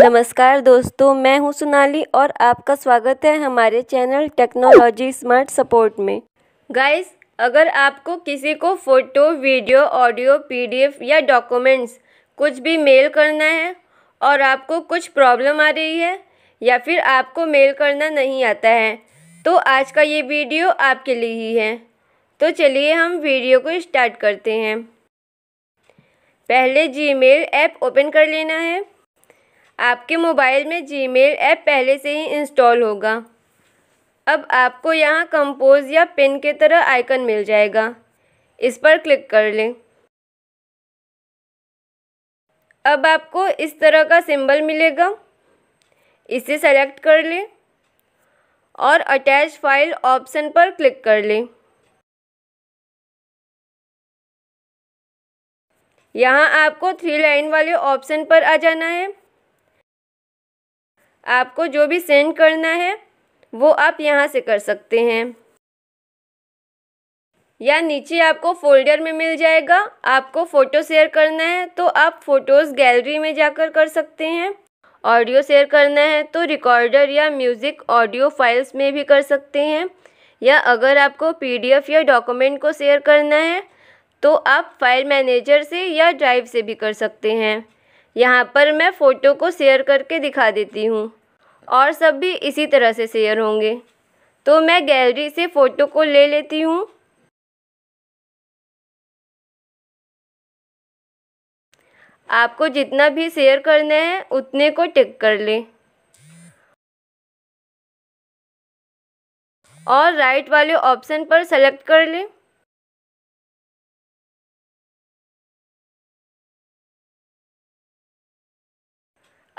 नमस्कार दोस्तों मैं हूं सोनाली और आपका स्वागत है हमारे चैनल टेक्नोलॉजी स्मार्ट सपोर्ट में गाइस अगर आपको किसी को फ़ोटो वीडियो ऑडियो पीडीएफ या डॉक्यूमेंट्स कुछ भी मेल करना है और आपको कुछ प्रॉब्लम आ रही है या फिर आपको मेल करना नहीं आता है तो आज का ये वीडियो आपके लिए ही है तो चलिए हम वीडियो को स्टार्ट करते हैं पहले जी ऐप ओपन कर लेना है आपके मोबाइल में जीमेल ऐप पहले से ही इंस्टॉल होगा अब आपको यहाँ कंपोज या पिन के तरह आइकन मिल जाएगा इस पर क्लिक कर लें अब आपको इस तरह का सिंबल मिलेगा इसे सेलेक्ट कर लें और अटैच फाइल ऑप्शन पर क्लिक कर लें यहाँ आपको थ्री लाइन वाले ऑप्शन पर आ जाना है आपको जो भी सेंड करना है वो आप यहाँ से कर सकते हैं या नीचे आपको फोल्डर में मिल जाएगा आपको फ़ोटो शेयर करना है तो आप फ़ोटोज़ गैलरी में जाकर कर सकते हैं ऑडियो शेयर करना है तो रिकॉर्डर या म्यूज़िक ऑडियो फाइल्स में भी कर सकते हैं या अगर आपको पीडीएफ या डॉक्यूमेंट को शेयर करना है तो आप फाइल मैनेजर से या ड्राइव से भी कर सकते हैं यहाँ पर मैं फ़ोटो को शेयर करके दिखा देती हूँ और सब भी इसी तरह से शेयर होंगे तो मैं गैलरी से फ़ोटो को ले लेती हूँ आपको जितना भी शेयर करना है उतने को टिक कर लें और राइट वाले ऑप्शन पर सेलेक्ट कर लें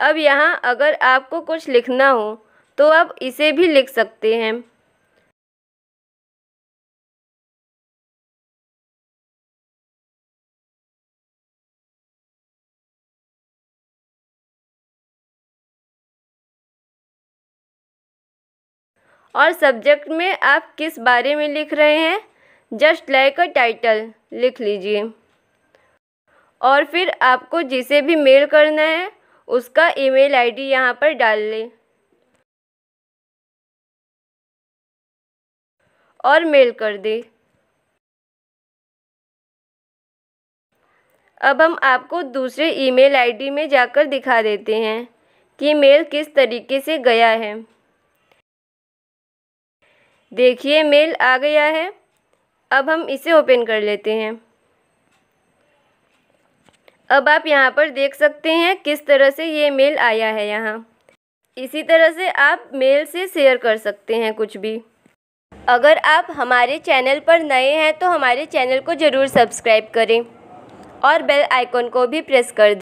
अब यहाँ अगर आपको कुछ लिखना हो तो आप इसे भी लिख सकते हैं और सब्जेक्ट में आप किस बारे में लिख रहे हैं जस्ट लाइक अ टाइटल लिख लीजिए और फिर आपको जिसे भी मेल करना है उसका ईमेल आई डी यहाँ पर डाल लें और मेल कर दें अब हम आपको दूसरे ईमेल आईडी में जाकर दिखा देते हैं कि मेल किस तरीके से गया है देखिए मेल आ गया है अब हम इसे ओपन कर लेते हैं अब आप यहाँ पर देख सकते हैं किस तरह से ये मेल आया है यहाँ इसी तरह से आप मेल से शेयर कर सकते हैं कुछ भी अगर आप हमारे चैनल पर नए हैं तो हमारे चैनल को ज़रूर सब्सक्राइब करें और बेल आइकन को भी प्रेस कर दें